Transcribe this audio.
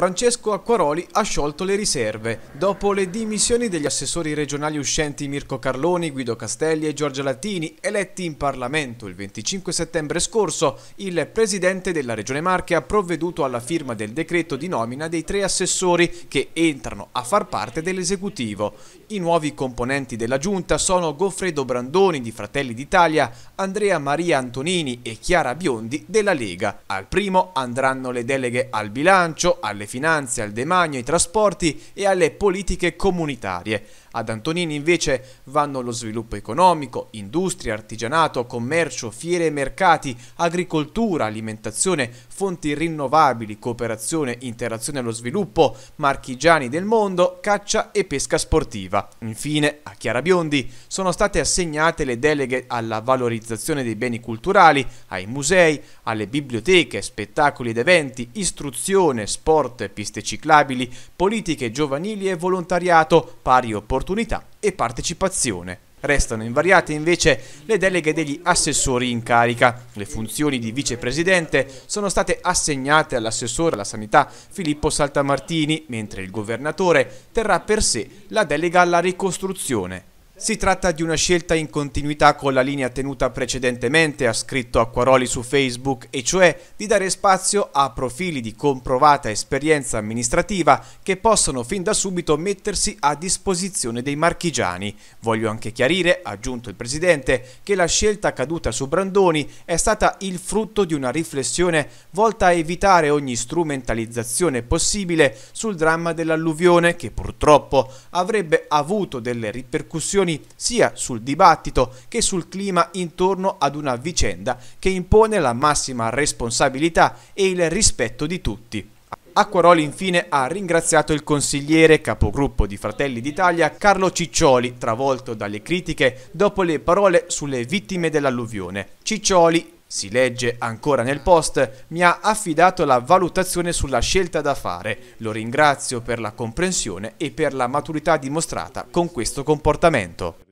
Francesco Acquaroli ha sciolto le riserve. Dopo le dimissioni degli assessori regionali uscenti Mirko Carloni, Guido Castelli e Giorgia Latini, eletti in Parlamento il 25 settembre scorso, il presidente della Regione Marche ha provveduto alla firma del decreto di nomina dei tre assessori che entrano a far parte dell'esecutivo. I nuovi componenti della giunta sono Goffredo Brandoni di Fratelli d'Italia, Andrea Maria Antonini e Chiara Biondi della Lega. Al primo andranno le deleghe al bilancio, alle finanze, al demanio, ai trasporti e alle politiche comunitarie. Ad Antonini invece vanno lo sviluppo economico, industria, artigianato, commercio, fiere e mercati, agricoltura, alimentazione, fonti rinnovabili, cooperazione, interazione allo sviluppo, marchigiani del mondo, caccia e pesca sportiva. Infine, a Chiara Biondi sono state assegnate le deleghe alla valorizzazione dei beni culturali, ai musei, alle biblioteche, spettacoli ed eventi, istruzione, sport, piste ciclabili, politiche giovanili e volontariato, pari opportunità opportunità e partecipazione. Restano invariate invece le deleghe degli assessori in carica. Le funzioni di vicepresidente sono state assegnate all'assessore alla sanità Filippo Saltamartini, mentre il governatore terrà per sé la delega alla ricostruzione si tratta di una scelta in continuità con la linea tenuta precedentemente, ha scritto Acquaroli su Facebook, e cioè di dare spazio a profili di comprovata esperienza amministrativa che possono fin da subito mettersi a disposizione dei marchigiani. Voglio anche chiarire, ha aggiunto il Presidente, che la scelta caduta su Brandoni è stata il frutto di una riflessione volta a evitare ogni strumentalizzazione possibile sul dramma dell'alluvione che purtroppo avrebbe avuto delle ripercussioni opinioni sia sul dibattito che sul clima intorno ad una vicenda che impone la massima responsabilità e il rispetto di tutti. Acquaroli infine ha ringraziato il consigliere capogruppo di Fratelli d'Italia Carlo Ciccioli, travolto dalle critiche dopo le parole sulle vittime dell'alluvione. Ciccioli si legge ancora nel post, mi ha affidato la valutazione sulla scelta da fare. Lo ringrazio per la comprensione e per la maturità dimostrata con questo comportamento.